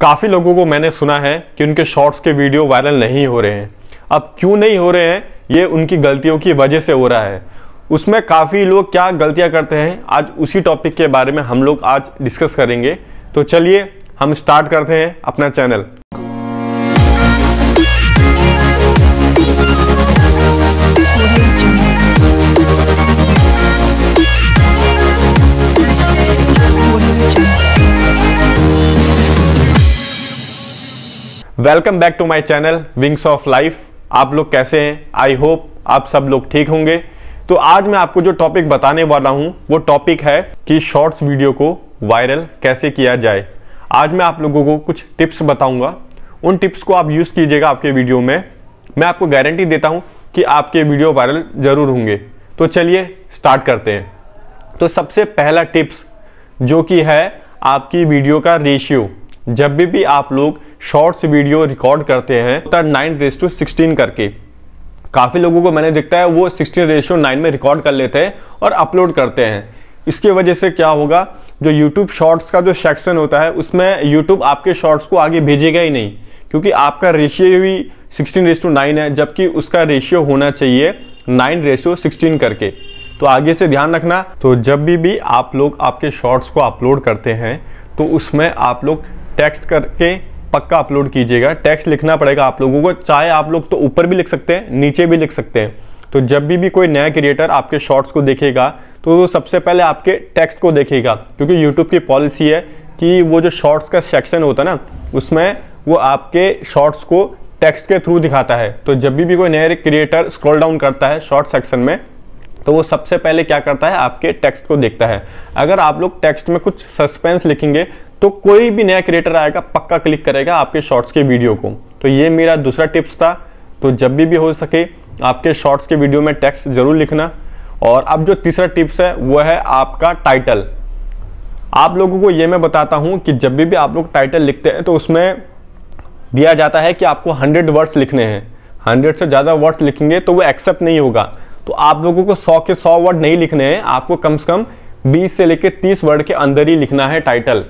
काफ़ी लोगों को मैंने सुना है कि उनके शॉर्ट्स के वीडियो वायरल नहीं हो रहे हैं अब क्यों नहीं हो रहे हैं ये उनकी गलतियों की वजह से हो रहा है उसमें काफ़ी लोग क्या गलतियाँ करते हैं आज उसी टॉपिक के बारे में हम लोग आज डिस्कस करेंगे तो चलिए हम स्टार्ट करते हैं अपना channel welcome back to my channel wings of life आप लोग कैसे हैं आई होप आप सब लोग ठीक होंगे तो आज मैं आपको जो टॉपिक बताने वाला हूं वो टॉपिक है कि शॉर्ट्स वीडियो को वायरल कैसे किया जाए आज मैं आप लोगों को कुछ टिप्स बताऊंगा उन टिप्स को आप यूज़ कीजिएगा आपके वीडियो में मैं आपको गारंटी देता हूँ कि आपके वीडियो वायरल ज़रूर होंगे तो चलिए स्टार्ट करते हैं तो सबसे पहला टिप्स जो कि है आपकी वीडियो का रेशियो जब भी भी आप लोग शॉर्ट्स वीडियो रिकॉर्ड करते हैं तो नाइन रेस टू सिक्सटीन करके काफ़ी लोगों को मैंने देखता है वो सिक्सटीन रेशियो नाइन में रिकॉर्ड कर लेते हैं और अपलोड करते हैं इसके वजह से क्या होगा जो यूट्यूब शॉर्ट्स का जो सेक्शन होता है उसमें यूट्यूब आपके शॉर्ट्स को आगे भेजेगा ही नहीं क्योंकि आपका रेशियो ही सिक्सटीन रेस टू नाइन है जबकि उसका रेशियो होना चाहिए नाइन रेशियो सिक्सटीन करके तो आगे से ध्यान रखना तो जब भी भी आप लोग आपके शॉर्ट्स को अपलोड करते हैं तो उसमें आप लोग टेक्स्ट करके पक्का अपलोड कीजिएगा टेक्स्ट लिखना पड़ेगा आप लोगों को चाहे आप लोग तो ऊपर भी लिख सकते हैं नीचे भी लिख सकते हैं तो जब भी भी कोई नया क्रिएटर आपके शॉर्ट्स को देखेगा तो वो सबसे पहले आपके टेक्स्ट को देखेगा क्योंकि यूट्यूब की पॉलिसी है कि वो जो शॉर्ट्स का सेक्शन होता है ना उसमें वो आपके शॉर्ट्स को टेक्स्ट के थ्रू दिखाता है तो जब भी भी कोई नया क्रिएटर स्क्रॉल डाउन करता है शॉर्ट सेक्शन में तो वो सबसे पहले क्या करता है आपके टेक्स्ट को देखता है अगर आप लोग टेक्स्ट में कुछ सस्पेंस लिखेंगे तो कोई भी नया क्रिएटर आएगा पक्का क्लिक करेगा आपके शॉर्ट्स के वीडियो को तो ये मेरा दूसरा टिप्स था तो जब भी भी हो सके आपके शॉर्ट्स के वीडियो में टेक्स्ट जरूर लिखना और अब जो तीसरा टिप्स है वह है आपका टाइटल आप लोगों को ये मैं बताता हूँ कि जब भी भी आप लोग टाइटल लिखते हैं तो उसमें दिया जाता है कि आपको हंड्रेड वर्ड्स लिखने हैं हंड्रेड से ज़्यादा वर्ड्स लिखेंगे तो वो एक्सेप्ट नहीं होगा तो आप लोगों को सौ के सौ वर्ड नहीं लिखने हैं आपको कम से कम बीस से लेकर तीस वर्ड के अंदर ही लिखना है टाइटल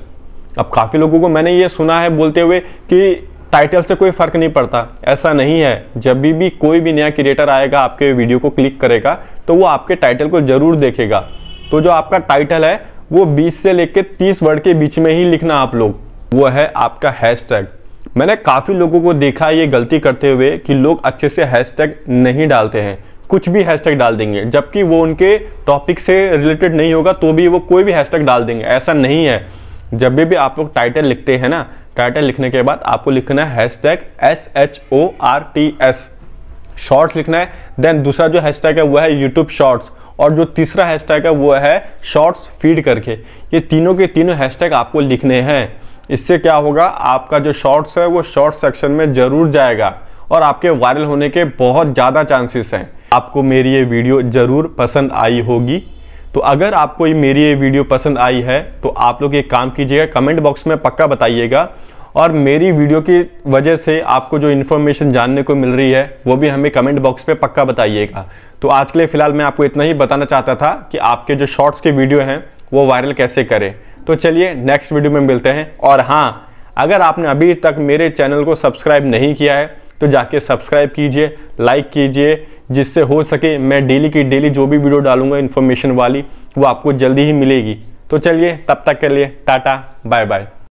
अब काफ़ी लोगों को मैंने ये सुना है बोलते हुए कि टाइटल से कोई फ़र्क नहीं पड़ता ऐसा नहीं है जब भी भी कोई भी नया क्रिएटर आएगा आपके वीडियो को क्लिक करेगा तो वो आपके टाइटल को ज़रूर देखेगा तो जो आपका टाइटल है वो 20 से लेकर 30 वर्ड के बीच में ही लिखना आप लोग वो है आपका हैशटैग मैंने काफ़ी लोगों को देखा ये गलती करते हुए कि लोग अच्छे से हैशटैग नहीं डालते हैं कुछ भी हैशटैग डाल देंगे जबकि वो उनके टॉपिक से रिलेटेड नहीं होगा तो भी वो कोई भी हैशटैग डाल देंगे ऐसा नहीं है जब भी भी आप लोग टाइटल लिखते हैं ना टाइटल लिखने के बाद आपको लिखना है hashtag S H O R T S shorts लिखना है देन दूसरा जो हैश है वो है यूट्यूब शॉर्ट्स और जो तीसरा हैशटैग है वो है शॉर्ट्स फीड करके ये तीनों के तीनों हैशटैग आपको लिखने हैं इससे क्या होगा आपका जो शॉर्ट्स है वो शॉर्ट सेक्शन में जरूर जाएगा और आपके वायरल होने के बहुत ज़्यादा चांसेस हैं आपको मेरी ये वीडियो ज़रूर पसंद आई होगी तो अगर आपको ये मेरी ये वीडियो पसंद आई है तो आप लोग ये काम कीजिएगा कमेंट बॉक्स में पक्का बताइएगा और मेरी वीडियो की वजह से आपको जो इन्फॉर्मेशन जानने को मिल रही है वो भी हमें कमेंट बॉक्स पे पक्का बताइएगा तो आज के लिए फ़िलहाल मैं आपको इतना ही बताना चाहता था कि आपके जो शॉर्ट्स के वीडियो हैं वो वायरल कैसे करें तो चलिए नेक्स्ट वीडियो में मिलते हैं और हाँ अगर आपने अभी तक मेरे चैनल को सब्सक्राइब नहीं किया है तो जाके सब्सक्राइब कीजिए लाइक कीजिए जिससे हो सके मैं डेली की डेली जो भी वीडियो डालूंगा इन्फॉर्मेशन वाली वो आपको जल्दी ही मिलेगी तो चलिए तब तक के लिए टाटा बाय बाय